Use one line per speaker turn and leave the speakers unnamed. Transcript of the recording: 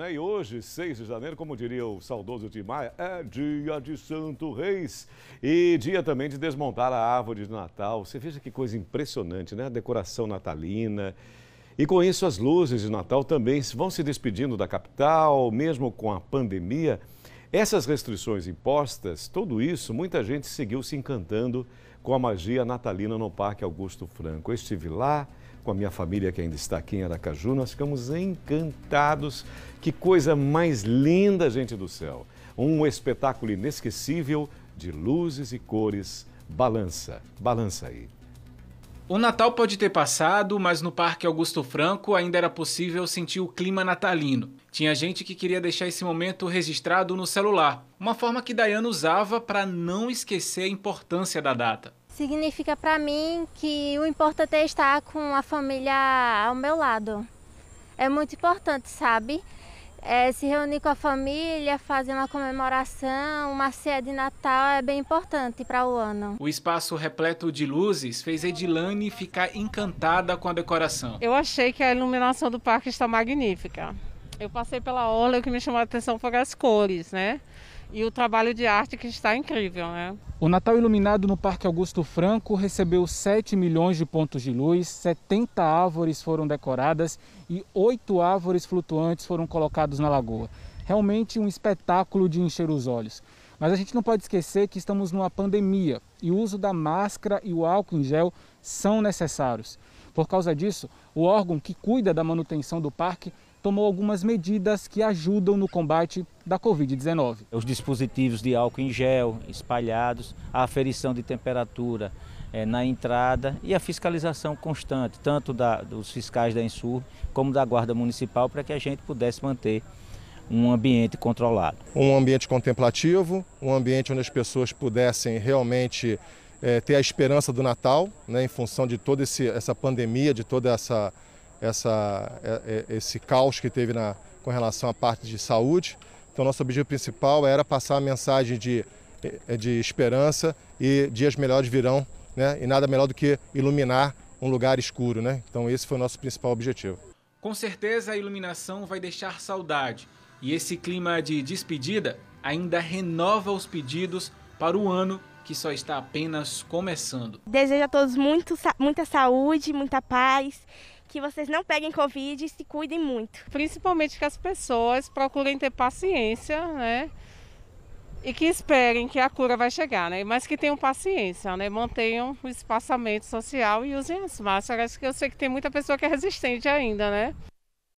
Né? E hoje, 6 de janeiro, como diria o saudoso de Maia, é dia de Santo Reis e dia também de desmontar a árvore de Natal. Você veja que coisa impressionante, né? A decoração natalina. E com isso, as luzes de Natal também vão se despedindo da capital, mesmo com a pandemia. Essas restrições impostas, tudo isso, muita gente seguiu se encantando com a magia natalina no Parque Augusto Franco. Eu estive lá com a minha família que ainda está aqui em Aracaju, nós ficamos encantados. Que coisa mais linda, gente do céu! Um espetáculo inesquecível de luzes e cores. Balança, balança aí.
O Natal pode ter passado, mas no Parque Augusto Franco ainda era possível sentir o clima natalino. Tinha gente que queria deixar esse momento registrado no celular, uma forma que Dayana usava para não esquecer a importância da data.
Significa para mim que o importante é estar com a família ao meu lado. É muito importante, sabe? é, se reunir com a família, fazer uma comemoração, uma ceia de Natal é bem importante para o ano.
O espaço repleto de luzes fez Edilane ficar encantada com a decoração.
Eu achei que a iluminação do parque está magnífica. Eu passei pela orla e o que me chamou a atenção foram as cores, né? e o trabalho de arte que está incrível. Né?
O Natal Iluminado no Parque Augusto Franco recebeu 7 milhões de pontos de luz, 70 árvores foram decoradas e 8 árvores flutuantes foram colocadas na lagoa. Realmente um espetáculo de encher os olhos. Mas a gente não pode esquecer que estamos numa pandemia e o uso da máscara e o álcool em gel são necessários. Por causa disso, o órgão que cuida da manutenção do parque tomou algumas medidas que ajudam no combate da Covid-19. Os dispositivos de álcool em gel espalhados, a aferição de temperatura é, na entrada e a fiscalização constante, tanto da, dos fiscais da Insur como da Guarda Municipal, para que a gente pudesse manter
um ambiente controlado. Um ambiente contemplativo, um ambiente onde as pessoas pudessem realmente é, ter a esperança do Natal, né, em função de toda esse, essa pandemia, de toda essa, essa, eh, esse caos que teve na, com relação à parte de saúde. Então, nosso objetivo principal era passar a mensagem de, eh, de esperança e dias melhores virão, né? E nada melhor do que iluminar um lugar escuro, né? Então, esse foi o nosso principal objetivo.
Com certeza, a iluminação vai deixar saudade. E esse clima de despedida ainda renova os pedidos para o ano que só está apenas começando.
Desejo a todos muito, muita saúde, muita paz que vocês não peguem Covid e se cuidem muito. Principalmente que as pessoas procurem ter paciência, né? E que esperem que a cura vai chegar, né? Mas que tenham paciência, né? Mantenham o espaçamento social e usem as máscaras, que eu sei que tem muita pessoa que é resistente ainda, né?